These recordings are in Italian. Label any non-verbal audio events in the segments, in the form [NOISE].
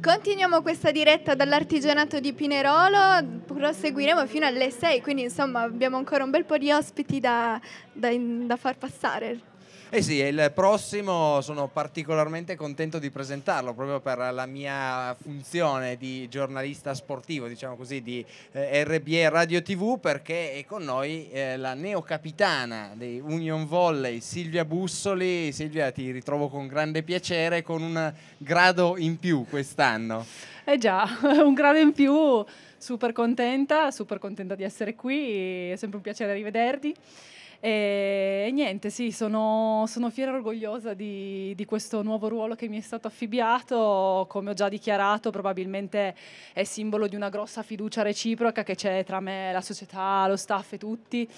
Continuiamo questa diretta dall'artigianato di Pinerolo, proseguiremo fino alle 6, quindi insomma abbiamo ancora un bel po' di ospiti da, da, da far passare. Eh sì, il prossimo sono particolarmente contento di presentarlo proprio per la mia funzione di giornalista sportivo, diciamo così, di eh, RBE Radio TV perché è con noi eh, la neocapitana di Union Volley, Silvia Bussoli. Silvia, ti ritrovo con grande piacere con un grado in più quest'anno. Eh già, [LAUGHS] un grado in più, super contenta, super contenta di essere qui, è sempre un piacere rivederti. E, niente, sì, sono, sono fiera e orgogliosa di, di, questo nuovo ruolo che mi è stato affibbiato. Come ho già dichiarato, probabilmente è simbolo di una grossa fiducia reciproca che c'è tra me, la società, lo staff e tutti.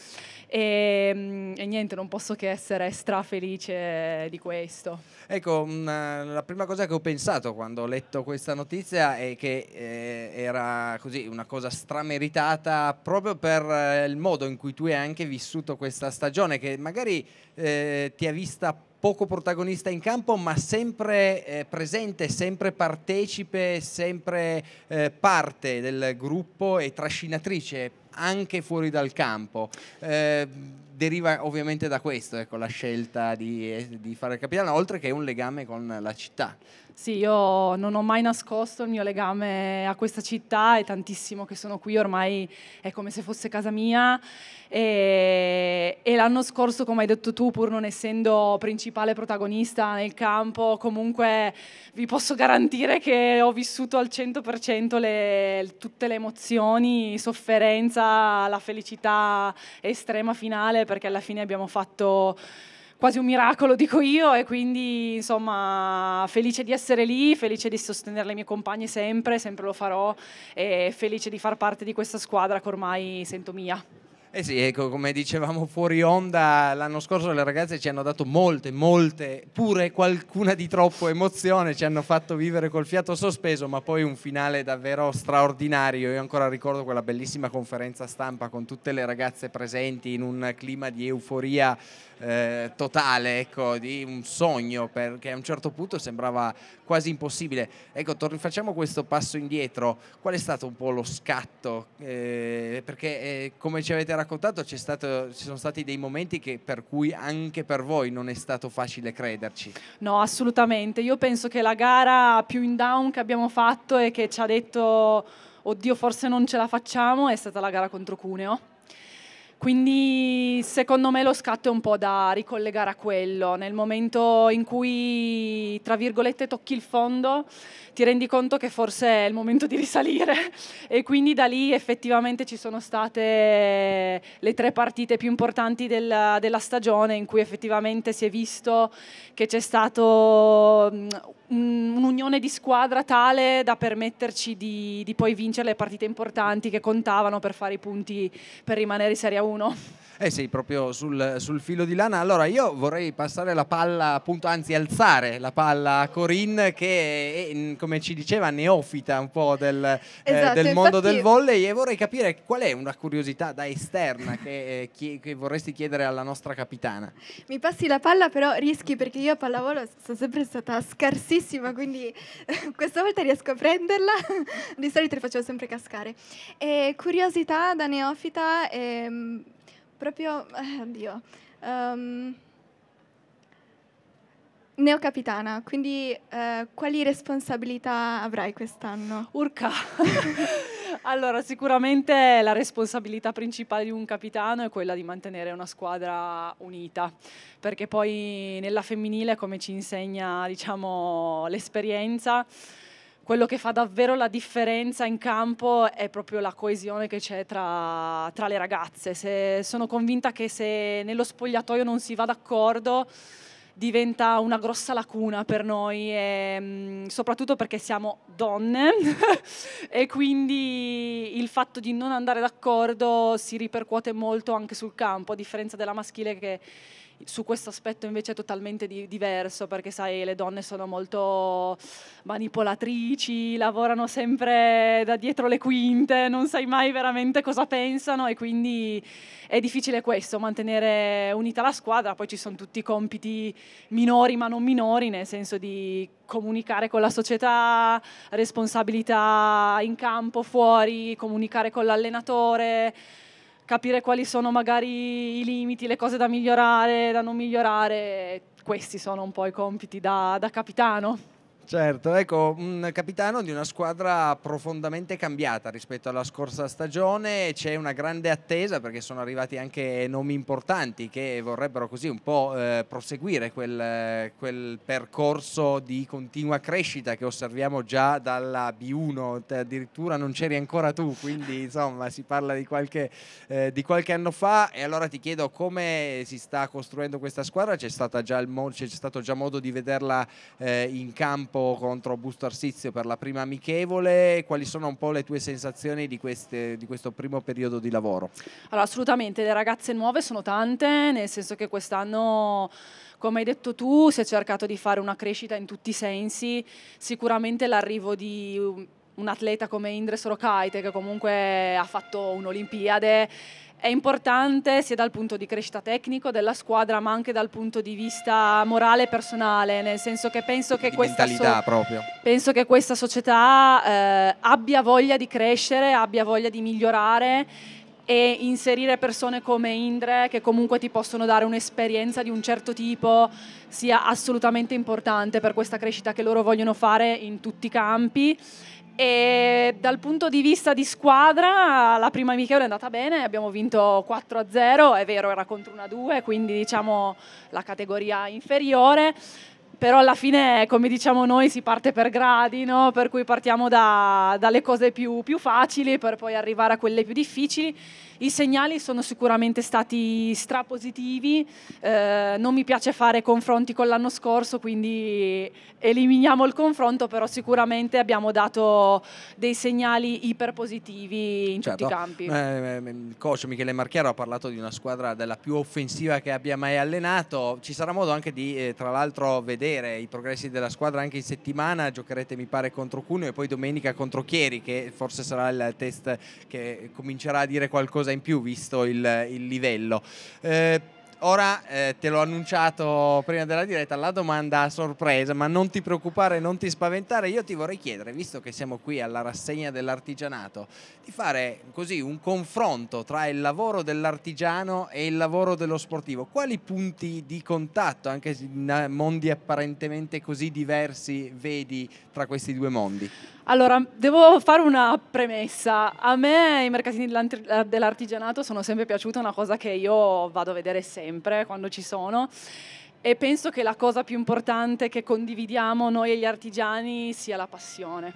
E, mm, e niente, non posso che essere strafelice di questo. Ecco, una, mm, eh, la prima cosa che ho pensato quando ho letto questa notizia è che eh, era così una cosa strameritata proprio per eh, il modo in cui tu hai anche vissuto questa questa stagione che magari eh, ti ha vista poco protagonista in campo ma sempre eh, presente, sempre partecipe, sempre eh, parte del gruppo e trascinatrice anche fuori dal campo. Ehm, deriva ovviamente da questo, ecco, la scelta di, eh, di fare il capitano, oltre che un legame con la città. Sì, io non ho mai nascosto il mio legame a questa città, è tantissimo che sono qui, ormai è come se fosse casa mia e, e l'anno scorso, come hai detto tu, pur non essendo principale protagonista nel campo, comunque vi posso garantire che ho vissuto al 100% le, tutte le emozioni, sofferenza, la felicità estrema finale perché alla fine abbiamo fatto quasi un miracolo, dico io, e quindi insomma felice di essere lì, felice di sostenere le mie compagne sempre, sempre lo farò, e felice di far parte di questa squadra che ormai sento mia. Eh sì, ecco, come dicevamo fuori onda, l'anno scorso le ragazze ci hanno dato molte, molte, pure qualcuna di troppo emozione, ci hanno fatto vivere col fiato sospeso, ma poi un finale davvero straordinario. Io ancora ricordo quella bellissima conferenza stampa con tutte le ragazze presenti in un clima di euforia eh, totale, ecco, di un sogno, perché a un certo punto sembrava quasi impossibile. Ecco, facciamo questo passo indietro. Qual è stato un po' lo scatto? Eh, perché eh, come ci avete raccontato stato, ci sono stati dei momenti che, per cui anche per voi non è stato facile crederci. No, assolutamente. Io penso che la gara più in down che abbiamo fatto e che ci ha detto oddio forse non ce la facciamo è stata la gara contro Cuneo quindi secondo me lo scatto è un po' da ricollegare a quello, nel momento in cui, tra virgolette, tocchi il fondo, ti rendi conto che forse è il momento di risalire [LAUGHS] e quindi da lì effettivamente ci sono state le tre partite più importanti del, della stagione in cui effettivamente si è visto che c'è stato Mm, un'unione di squadra tale da permetterci di, di poi vincere le partite importanti che contavano per fare i punti per rimanere in Serie 1. Eh, sei proprio sul, sul, filo di lana. Allora io vorrei passare la palla, appunto, anzi alzare la palla a Corinne che, è, come ci diceva, neofita un po' del, eh, esatto, eh, del mondo del volley e vorrei capire qual è una curiosità da esterna che, eh, che vorresti chiedere alla nostra capitana. Mi passi la palla però rischi perché io a pallavolo sono sempre stata scarsissima, quindi [LAUGHS] questa volta riesco a prenderla. [LAUGHS] Di solito le facevo sempre cascare. E eh, curiosità da neofita... Ehm, proprio, eh, oddio, um, neocapitana, quindi eh, quali responsabilità avrai quest'anno? Urca! [LAUGHS] allora, sicuramente la responsabilità principale di un capitano è quella di mantenere una squadra unita, perché poi nella femminile, come ci insegna diciamo, l'esperienza, quello che fa davvero la differenza in campo è proprio la coesione che c'è tra, tra le ragazze. Se, sono convinta che se nello spogliatoio non si va d'accordo diventa una grossa lacuna per noi, e, mm, soprattutto perché siamo donne [LAUGHS] e quindi il fatto di non andare d'accordo si ripercuote molto anche sul campo, a differenza della maschile che su questo aspetto invece è totalmente di- diverso perché sai le donne sono molto manipolatrici, lavorano sempre da dietro le quinte, non sai mai veramente cosa pensano e quindi è difficile questo, mantenere unita la squadra, poi ci sono tutti i compiti minori ma non minori, nel senso di comunicare con la società, responsabilità in campo, fuori, comunicare con l'allenatore capire quali sono magari i limiti, le cose da migliorare, da non migliorare. Questi sono un po' i compiti da, da capitano. Certo, ecco, un capitano di una squadra profondamente cambiata rispetto alla scorsa stagione, c'è una grande attesa perché sono arrivati anche nomi importanti che vorrebbero così un po' eh, proseguire quel, quel, percorso di continua crescita che osserviamo già dalla B1, addirittura non c'eri ancora tu, quindi insomma si parla di qualche, eh, di qualche, anno fa e allora ti chiedo come si sta costruendo questa squadra, c'è, stato già modo di vederla eh, in campo? campo contro Busto Arsizio per la prima amichevole, quali sono un po' le tue sensazioni di, queste, di questo primo periodo di lavoro? Allora, assolutamente, le ragazze nuove sono tante, nel senso che quest'anno come hai detto tu, si è cercato di fare una crescita in tutti i sensi. Sicuramente l'arrivo di un atleta come Indre Sorokaite che comunque ha fatto un'Olimpiade è importante sia dal punto di crescita tecnico della squadra ma anche dal punto di vista morale e personale, nel senso che penso che, questa, so penso che questa, società eh, abbia voglia di crescere, abbia voglia di migliorare e inserire persone come Indre che comunque ti possono dare un'esperienza di un certo tipo sia assolutamente importante per questa crescita che loro vogliono fare in tutti i campi e dal punto di vista di squadra, la prima amichevole è andata bene, abbiamo vinto 4-0, è vero era contro una 2, quindi diciamo la categoria inferiore, però alla fine, come diciamo noi, si parte per gradi, no? per cui partiamo da, dalle cose più, più facili per poi arrivare a quelle più difficili i segnali sono sicuramente stati strapositivi, eh, non mi piace fare confronti con l'anno scorso, quindi eliminiamo il confronto, però sicuramente abbiamo dato dei segnali iperpositivi in certo. tutti i campi. Eh, eh, eh il coach Michele Marchiaro ha parlato di una squadra della più offensiva che abbia mai allenato, ci sarà modo anche di eh, tra l'altro vedere i progressi della squadra anche in settimana, giocherete mi pare contro Cuneo e poi domenica contro Chieri che forse sarà il test che comincerà a dire qualcosa qualcosa in più visto il, il livello. Eh, ora eh, te l'ho annunciato prima della diretta, la domanda a sorpresa, ma non ti preoccupare, non ti spaventare, io ti vorrei chiedere, visto che siamo qui alla rassegna dell'artigianato, di fare così un confronto tra il lavoro dell'artigiano e il lavoro dello sportivo. Quali punti di contatto, anche in eh, mondi apparentemente così diversi, vedi tra questi due mondi? Allora, devo fare una premessa. A me i mercatini dell'artigianato sono sempre piaciuti, è una cosa che io vado a vedere sempre quando ci sono. E penso che la cosa più importante che condividiamo noi e gli artigiani sia la passione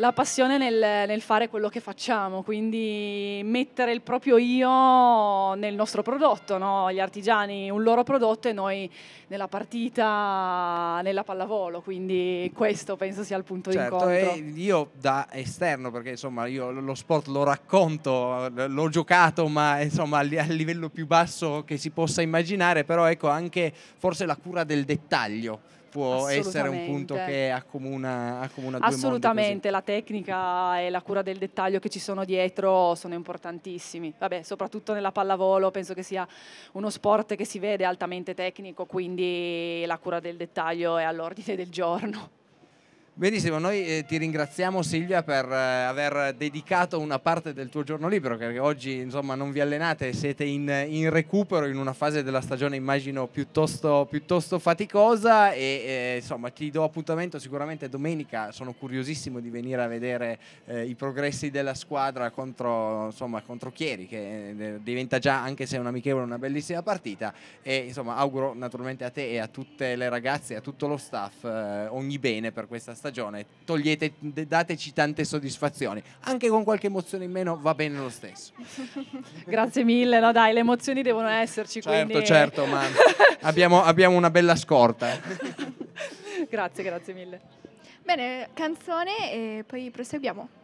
la passione nel, nel, fare quello che facciamo, quindi mettere il proprio io nel nostro prodotto, no? gli artigiani un loro prodotto e noi nella partita, nella pallavolo, quindi questo penso sia il punto certo, di incontro. io da esterno, perché insomma io lo sport lo racconto, l'ho giocato, ma insomma a livello più basso che si possa immaginare, però ecco anche forse la cura del dettaglio può essere un punto che accomuna, accomuna Assolutamente, la tecnica e la cura del dettaglio che ci sono dietro sono importantissimi. Vabbè, soprattutto nella pallavolo penso che sia uno sport che si vede altamente tecnico, quindi la cura del dettaglio è all'ordine del giorno. Benissimo, noi eh, ti ringraziamo Silvia per eh, aver dedicato una parte del tuo giorno libero, perché oggi insomma non vi allenate, siete in, in recupero in una fase della stagione immagino piuttosto, piuttosto faticosa e eh, insomma ti do appuntamento sicuramente domenica, sono curiosissimo di venire a vedere eh, i progressi della squadra contro, insomma, contro Chieri che eh, diventa già anche se è un amichevole una bellissima partita e insomma auguro naturalmente a te e a tutte le ragazze e a tutto lo staff eh, ogni bene per questa stagione stagione, Togliete, dateci tante soddisfazioni, anche con qualche emozione in meno va bene lo stesso. [LAUGHS] Grazie mille, no dai, le emozioni devono esserci. Certo, quindi... certo, ma [LAUGHS] abbiamo, abbiamo una bella scorta. grazie, grazie mille. Bene, canzone e poi proseguiamo.